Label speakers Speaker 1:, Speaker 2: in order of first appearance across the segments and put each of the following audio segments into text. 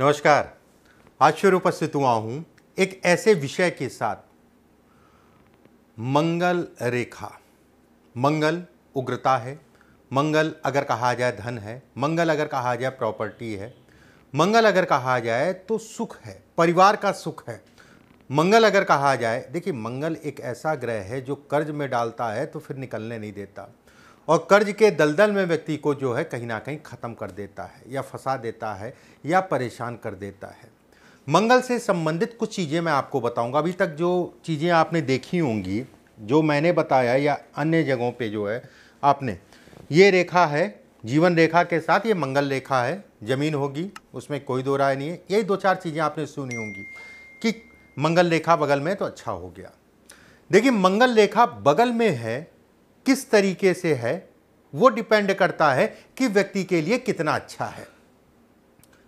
Speaker 1: नमस्कार आज फिर उपस्थित हुआ हूँ एक ऐसे विषय के साथ मंगल रेखा मंगल उग्रता है मंगल अगर कहा जाए धन है मंगल अगर कहा जाए प्रॉपर्टी है मंगल अगर कहा जाए तो सुख है परिवार का सुख है मंगल अगर कहा जाए देखिए मंगल एक ऐसा ग्रह है जो कर्ज में डालता है तो फिर निकलने नहीं देता और कर्ज के दलदल में व्यक्ति को जो है कहीं ना कहीं ख़त्म कर देता है या फंसा देता है या परेशान कर देता है मंगल से संबंधित कुछ चीज़ें मैं आपको बताऊंगा अभी तक जो चीज़ें आपने देखी होंगी जो मैंने बताया या अन्य जगहों पे जो है आपने ये रेखा है जीवन रेखा के साथ ये मंगल रेखा है ज़मीन होगी उसमें कोई दो राय नहीं है यही दो चार चीज़ें आपने सुनी होंगी कि मंगल रेखा बगल में तो अच्छा हो गया देखिए मंगल रेखा बगल में है किस तरीके से है वो डिपेंड करता है कि व्यक्ति के लिए कितना अच्छा है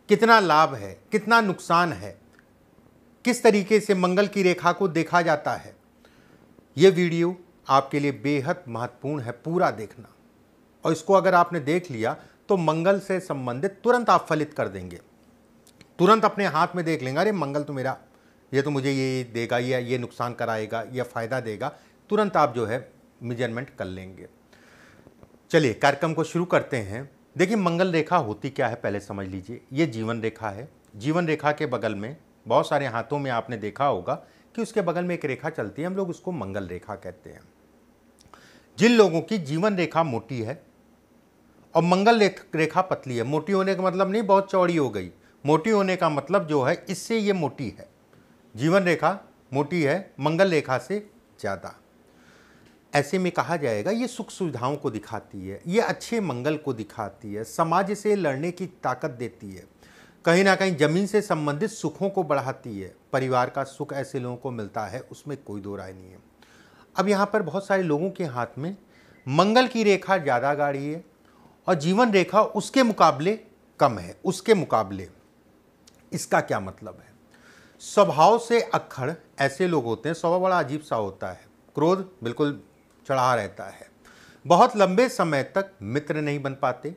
Speaker 1: कितना लाभ है कितना नुकसान है किस तरीके से मंगल की रेखा को देखा जाता है ये वीडियो आपके लिए बेहद महत्वपूर्ण है पूरा देखना और इसको अगर आपने देख लिया तो मंगल से संबंधित तुरंत आप फलित कर देंगे तुरंत अपने हाथ में देख लेंगे अरे मंगल तो मेरा ये तो मुझे ये देगा या ये नुकसान कराएगा या फ़ायदा देगा तुरंत आप जो है मेजरमेंट कर लेंगे चलिए कार्यक्रम को शुरू करते हैं देखिए मंगल रेखा होती क्या है पहले समझ लीजिए ये जीवन रेखा है जीवन रेखा के बगल में बहुत सारे हाथों में आपने देखा होगा कि उसके बगल में एक रेखा चलती है हम लोग उसको मंगल रेखा कहते हैं जिन लोगों की जीवन रेखा मोटी है और मंगल रेखा पतली है मोटी होने का मतलब नहीं बहुत चौड़ी हो गई मोटी होने का मतलब जो है इससे ये मोटी है जीवन रेखा मोटी है मंगल रेखा से ज़्यादा ऐसे में कहा जाएगा ये सुख सुविधाओं को दिखाती है ये अच्छे मंगल को दिखाती है समाज से लड़ने की ताकत देती है कहीं ना कहीं जमीन से संबंधित सुखों को बढ़ाती है परिवार का सुख ऐसे लोगों को मिलता है उसमें कोई दो राय नहीं है अब यहाँ पर बहुत सारे लोगों के हाथ में मंगल की रेखा ज़्यादा गाढ़ी है और जीवन रेखा उसके मुकाबले कम है उसके मुकाबले इसका क्या मतलब है स्वभाव से अक्खड़ ऐसे लोग होते हैं स्वभाव बड़ा अजीब सा होता है क्रोध बिल्कुल चढ़ा रहता है बहुत लंबे समय तक मित्र नहीं बन पाते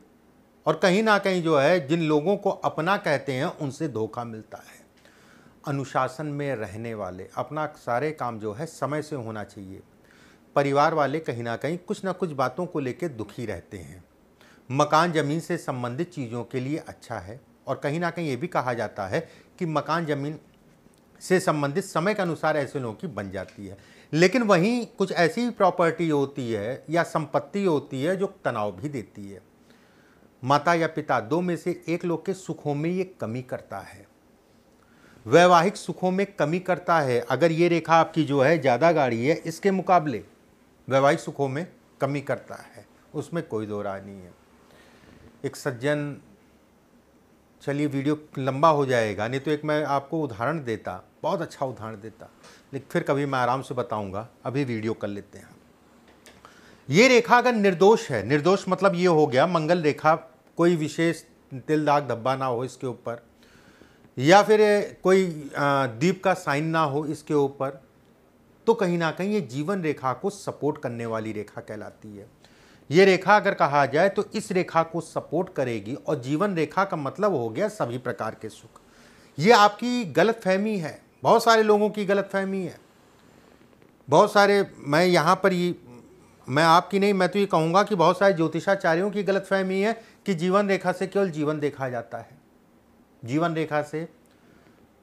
Speaker 1: और कहीं ना कहीं जो है जिन लोगों को अपना कहते हैं उनसे धोखा मिलता है अनुशासन में रहने वाले अपना सारे काम जो है समय से होना चाहिए परिवार वाले कहीं ना कहीं कुछ ना कुछ बातों को लेकर दुखी रहते हैं मकान ज़मीन से संबंधित चीज़ों के लिए अच्छा है और कहीं ना कहीं ये भी कहा जाता है कि मकान ज़मीन से संबंधित समय के अनुसार ऐसे लोगों की बन जाती है लेकिन वहीं कुछ ऐसी प्रॉपर्टी होती है या संपत्ति होती है जो तनाव भी देती है माता या पिता दो में से एक लोग के सुखों में ये कमी करता है वैवाहिक सुखों में कमी करता है अगर ये रेखा आपकी जो है ज़्यादा गाढ़ी है इसके मुकाबले वैवाहिक सुखों में कमी करता है उसमें कोई दो राय नहीं है एक सज्जन चलिए वीडियो लंबा हो जाएगा नहीं तो एक मैं आपको उदाहरण देता बहुत अच्छा उदाहरण देता लेकिन फिर कभी मैं आराम से बताऊंगा अभी वीडियो कर लेते हैं ये रेखा अगर निर्दोष है निर्दोष मतलब ये हो गया मंगल रेखा कोई विशेष तिल दाग धब्बा ना हो इसके ऊपर या फिर कोई दीप का साइन ना हो इसके ऊपर तो कहीं ना कहीं ये जीवन रेखा को सपोर्ट करने वाली रेखा कहलाती है ये रेखा अगर कहा जाए तो इस रेखा को सपोर्ट करेगी और जीवन रेखा का मतलब हो गया सभी प्रकार के सुख ये आपकी गलतफहमी है बहुत सारे लोगों की गलतफहमी है बहुत सारे मैं यहाँ पर ही मैं आपकी नहीं मैं तो ये कहूँगा कि बहुत सारे ज्योतिषाचार्यों की गलतफहमी है कि जीवन रेखा से केवल जीवन देखा जाता है जीवन रेखा से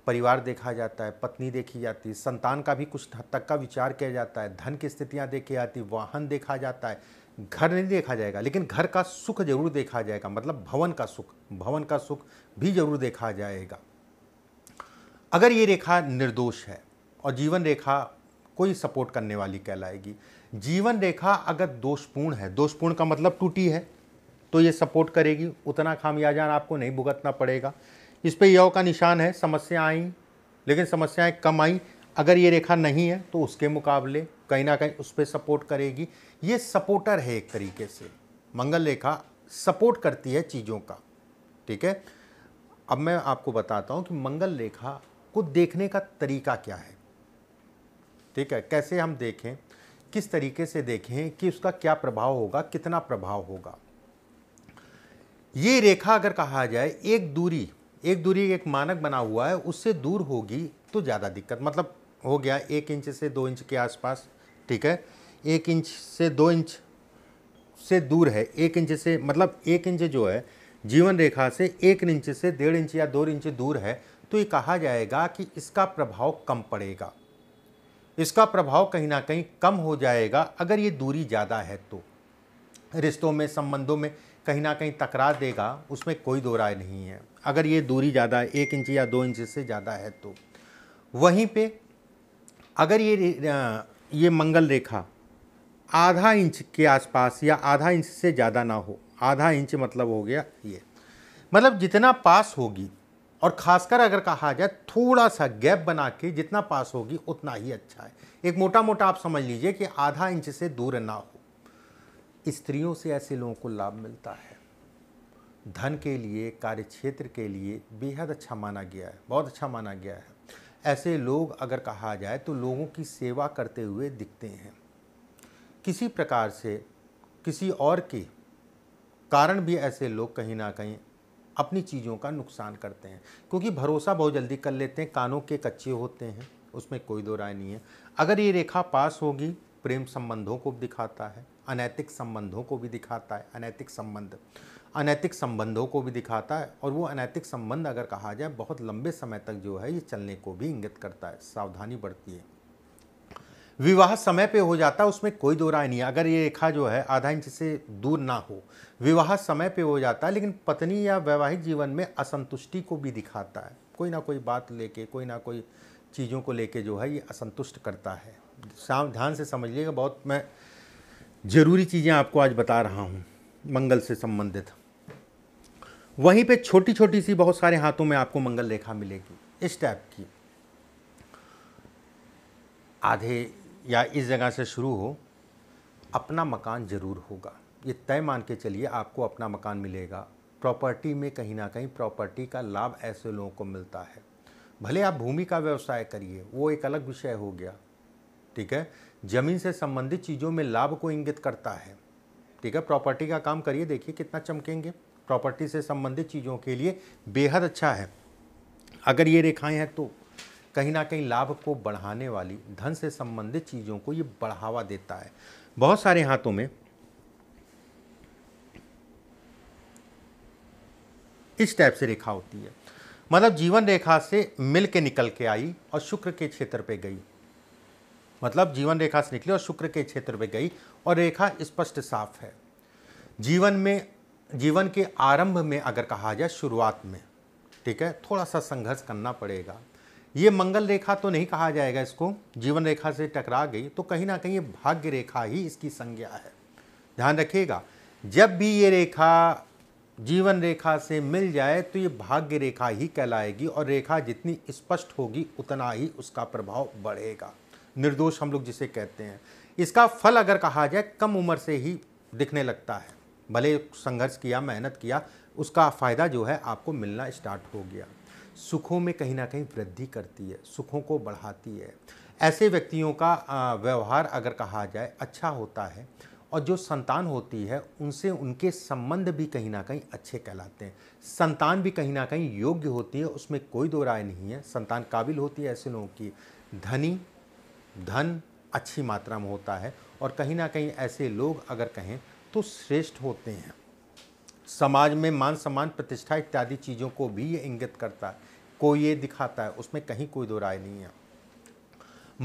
Speaker 1: परिवार देखा जाता है पत्नी देखी जाती है संतान का भी कुछ हद तक का विचार किया जाता है धन की स्थितियाँ देखी जाती वाहन देखा जाता है घर नहीं देखा जाएगा लेकिन घर का सुख जरूर देखा जाएगा मतलब भवन का सुख भवन का सुख भी जरूर देखा जाएगा अगर ये रेखा निर्दोष है और जीवन रेखा कोई सपोर्ट करने वाली कहलाएगी जीवन रेखा अगर दोषपूर्ण है दोषपूर्ण का मतलब टूटी है तो ये सपोर्ट करेगी उतना खामियाजान आपको नहीं भुगतना पड़ेगा इस पर यौ का निशान है समस्या आई लेकिन समस्याएं कम आई अगर ये रेखा नहीं है तो उसके मुकाबले कहीं ना कहीं उस पर सपोर्ट करेगी ये सपोर्टर है एक तरीके से मंगल रेखा सपोर्ट करती है चीज़ों का ठीक है अब मैं आपको बताता हूँ कि मंगल रेखा को देखने का तरीका क्या है ठीक है कैसे हम देखें किस तरीके से देखें कि उसका क्या प्रभाव होगा कितना प्रभाव होगा ये रेखा अगर कहा जाए एक दूरी एक दूरी एक मानक बना हुआ है उससे दूर होगी तो ज़्यादा दिक्कत मतलब हो गया एक इंच से दो इंच के आसपास ठीक है एक इंच से दो इंच से दूर है एक इंच से मतलब एक इंच जो है जीवन रेखा से एक इंच से डेढ़ इंच या दो इंच दूर है तो ये कहा जाएगा कि इसका प्रभाव कम पड़ेगा इसका प्रभाव कहीं ना कहीं कम हो जाएगा अगर ये दूरी ज़्यादा है तो रिश्तों में संबंधों में कहीं ना कहीं तकरार देगा उसमें कोई दो राय नहीं है अगर ये दूरी ज़्यादा है एक इंच या दो इंच से ज़्यादा है तो वहीं पे अगर ये ये मंगल रेखा आधा इंच के आसपास या आधा इंच से ज़्यादा ना हो आधा इंच मतलब हो गया ये मतलब जितना पास होगी और खासकर अगर कहा जाए थोड़ा सा गैप बना के जितना पास होगी उतना ही अच्छा है एक मोटा मोटा आप समझ लीजिए कि आधा इंच से दूर ना हो स्त्रियों से ऐसे लोगों को लाभ मिलता है धन के लिए कार्य क्षेत्र के लिए बेहद अच्छा माना गया है बहुत अच्छा माना गया है ऐसे लोग अगर कहा जाए तो लोगों की सेवा करते हुए दिखते हैं किसी प्रकार से किसी और के कारण भी ऐसे लोग कहीं ना कहीं अपनी चीज़ों का नुकसान करते हैं क्योंकि भरोसा बहुत जल्दी कर लेते हैं कानों के कच्चे होते हैं उसमें कोई दो राय नहीं है अगर ये रेखा पास होगी प्रेम संबंधों को दिखाता है अनैतिक संबंधों को भी दिखाता है अनैतिक संबंध अनैतिक संबंधों को भी दिखाता है और वो अनैतिक संबंध अगर कहा जाए बहुत लंबे समय तक जो है ये चलने को भी इंगित करता है सावधानी बढ़ती है विवाह समय पे हो जाता है उसमें कोई दो राय नहीं अगर ये रेखा जो है आधा इंच से दूर ना हो विवाह समय पे हो जाता है लेकिन पत्नी या वैवाहिक जीवन में असंतुष्टि को भी दिखाता है कोई ना कोई बात लेके कोई ना कोई चीज़ों को लेके जो है ये असंतुष्ट करता है ध्यान से समझिएगा बहुत मैं ज़रूरी चीज़ें आपको आज बता रहा हूँ मंगल से संबंधित वहीं पे छोटी छोटी सी बहुत सारे हाथों में आपको मंगल रेखा मिलेगी इस टाइप की आधे या इस जगह से शुरू हो अपना मकान ज़रूर होगा ये तय मान के चलिए आपको अपना मकान मिलेगा प्रॉपर्टी में कहीं ना कहीं प्रॉपर्टी का लाभ ऐसे लोगों को मिलता है भले आप भूमि का व्यवसाय करिए वो एक अलग विषय हो गया ठीक है ज़मीन से संबंधित चीज़ों में लाभ को इंगित करता है ठीक है प्रॉपर्टी का काम करिए देखिए कितना चमकेंगे प्रॉपर्टी से संबंधित चीज़ों के लिए बेहद अच्छा है अगर ये रेखाएं हैं तो कहीं ना कहीं लाभ को बढ़ाने वाली धन से संबंधित चीज़ों को ये बढ़ावा देता है बहुत सारे हाथों में इस टाइप से रेखा होती है मतलब जीवन रेखा से मिल के निकल के आई और शुक्र के क्षेत्र पे गई मतलब जीवन रेखा से निकली और शुक्र के क्षेत्र पे गई और रेखा स्पष्ट साफ है जीवन में जीवन के आरंभ में अगर कहा जाए शुरुआत में ठीक है थोड़ा सा संघर्ष करना पड़ेगा ये मंगल रेखा तो नहीं कहा जाएगा इसको जीवन रेखा से टकरा गई तो कहीं ना कहीं ये भाग्य रेखा ही इसकी संज्ञा है ध्यान रखिएगा जब भी ये रेखा जीवन रेखा से मिल जाए तो ये भाग्य रेखा ही कहलाएगी और रेखा जितनी स्पष्ट होगी उतना ही उसका प्रभाव बढ़ेगा निर्दोष हम लोग जिसे कहते हैं इसका फल अगर कहा जाए कम उम्र से ही दिखने लगता है भले संघर्ष किया मेहनत किया उसका फ़ायदा जो है आपको मिलना स्टार्ट हो गया सुखों में कहीं ना कहीं वृद्धि करती है सुखों को बढ़ाती है ऐसे व्यक्तियों का व्यवहार अगर कहा जाए अच्छा होता है और जो संतान होती है उनसे उनके संबंध भी कहीं ना कहीं अच्छे कहलाते हैं संतान भी कहीं ना कहीं योग्य होती है उसमें कोई दो राय नहीं है संतान काबिल होती है ऐसे लोगों की धनी धन अच्छी मात्रा में होता है और कहीं ना कहीं ऐसे लोग अगर कहें तो श्रेष्ठ होते हैं समाज में मान सम्मान प्रतिष्ठा इत्यादि चीज़ों को भी ये इंगित करता है कोई ये दिखाता है उसमें कहीं कोई दो राय नहीं है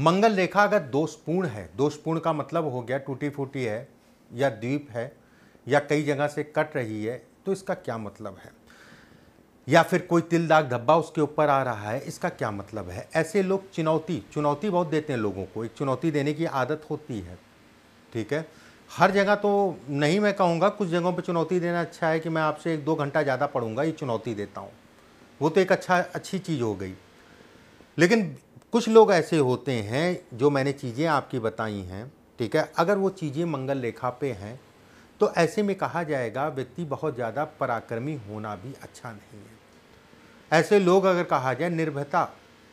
Speaker 1: मंगल रेखा अगर दोषपूर्ण है दोषपूर्ण का मतलब हो गया टूटी फूटी है या द्वीप है या कई जगह से कट रही है तो इसका क्या मतलब है या फिर कोई तिल दाग धब्बा उसके ऊपर आ रहा है इसका क्या मतलब है ऐसे लोग चुनौती चुनौती बहुत देते हैं लोगों को एक चुनौती देने की आदत होती है ठीक है हर जगह तो नहीं मैं कहूँगा कुछ जगहों पर चुनौती देना अच्छा है कि मैं आपसे एक दो घंटा ज़्यादा पढ़ूंगा ये चुनौती देता हूँ वो तो एक अच्छा अच्छी चीज़ हो गई लेकिन कुछ लोग ऐसे होते हैं जो मैंने चीज़ें आपकी बताई हैं ठीक है अगर वो चीज़ें मंगल रेखा पे हैं तो ऐसे में कहा जाएगा व्यक्ति बहुत ज़्यादा पराक्रमी होना भी अच्छा नहीं है ऐसे लोग अगर कहा जाए निर्भयता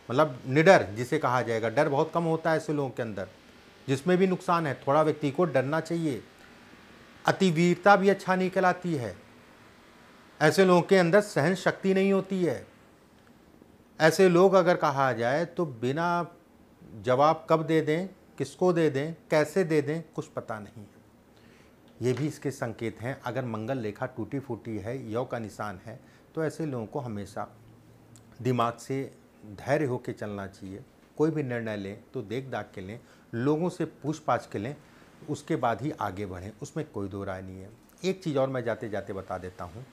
Speaker 1: मतलब निडर जिसे कहा जाएगा डर बहुत कम होता है ऐसे लोगों के अंदर जिसमें भी नुकसान है थोड़ा व्यक्ति को डरना चाहिए अतिवीरता भी अच्छा नहीं कहलाती है ऐसे लोगों के अंदर सहन शक्ति नहीं होती है ऐसे लोग अगर कहा जाए तो बिना जवाब कब दे दें किसको दे दें कैसे दे दें कुछ पता नहीं है ये भी इसके संकेत हैं अगर मंगल लेखा टूटी फूटी है यौ का निशान है तो ऐसे लोगों को हमेशा दिमाग से धैर्य होकर चलना चाहिए कोई भी निर्णय लें तो देख दाख के लें लोगों से पूछताछ के लें उसके बाद ही आगे बढ़ें उसमें कोई दो राय नहीं है एक चीज़ और मैं जाते जाते बता देता हूँ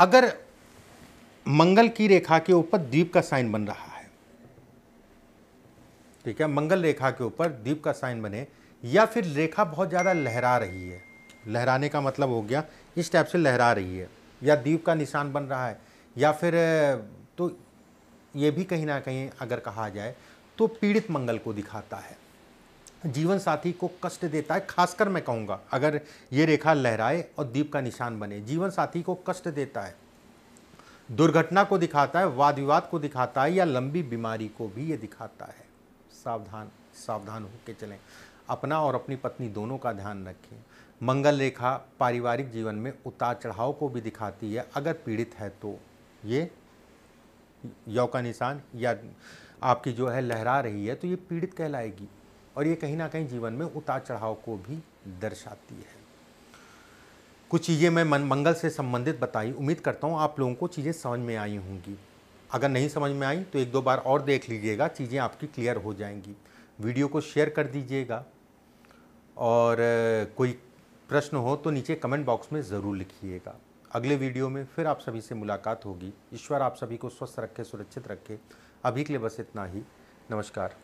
Speaker 1: अगर मंगल की रेखा के ऊपर द्वीप का साइन बन रहा है ठीक है मंगल रेखा के ऊपर द्वीप का साइन बने या फिर रेखा बहुत ज़्यादा लहरा रही है लहराने का मतलब हो गया इस टाइप से लहरा रही है या द्वीप का निशान बन रहा है या फिर तो ये भी कहीं ना कहीं अगर कहा जाए तो पीड़ित मंगल को दिखाता है जीवन साथी को कष्ट देता है खासकर मैं कहूँगा अगर ये रेखा लहराए और दीप का निशान बने जीवन साथी को कष्ट देता है दुर्घटना को दिखाता है वाद विवाद को दिखाता है या लंबी बीमारी को भी ये दिखाता है सावधान सावधान होकर चलें अपना और अपनी पत्नी दोनों का ध्यान रखें मंगल रेखा पारिवारिक जीवन में उतार चढ़ाव को भी दिखाती है अगर पीड़ित है तो ये यौ का निशान या आपकी जो है लहरा रही है तो ये पीड़ित कहलाएगी और ये कहीं ना कहीं जीवन में उतार चढ़ाव को भी दर्शाती है कुछ चीज़ें मैं मन मंगल से संबंधित बताई उम्मीद करता हूँ आप लोगों को चीज़ें समझ में आई होंगी अगर नहीं समझ में आई तो एक दो बार और देख लीजिएगा चीज़ें आपकी क्लियर हो जाएंगी वीडियो को शेयर कर दीजिएगा और कोई प्रश्न हो तो नीचे कमेंट बॉक्स में ज़रूर लिखिएगा अगले वीडियो में फिर आप सभी से मुलाकात होगी ईश्वर आप सभी को स्वस्थ रखे सुरक्षित रखे अभी के लिए बस इतना ही नमस्कार